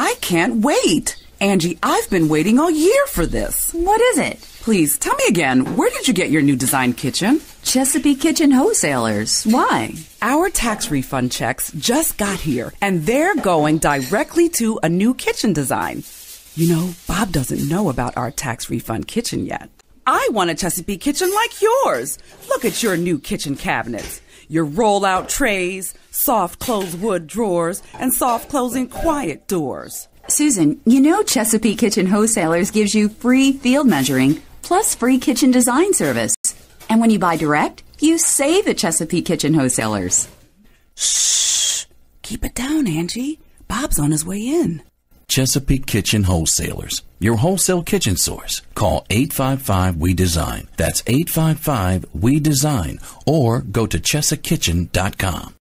I can't wait. Angie, I've been waiting all year for this. What is it? Please tell me again, where did you get your new design kitchen? Chesapeake Kitchen Wholesalers. Why? Our tax refund checks just got here, and they're going directly to a new kitchen design. You know, Bob doesn't know about our tax refund kitchen yet. I want a Chesapeake kitchen like yours. Look at your new kitchen cabinets. Your roll-out trays, soft close wood drawers, and soft closing quiet doors. Susan, you know Chesapeake Kitchen Wholesalers gives you free field measuring plus free kitchen design service. And when you buy direct, you save at Chesapeake Kitchen Wholesalers. Shh. Keep it down, Angie. Bob's on his way in. Chesapeake Kitchen Wholesalers, your wholesale kitchen source. Call 855 We Design. That's 855 We Design, or go to chesakitchen.com.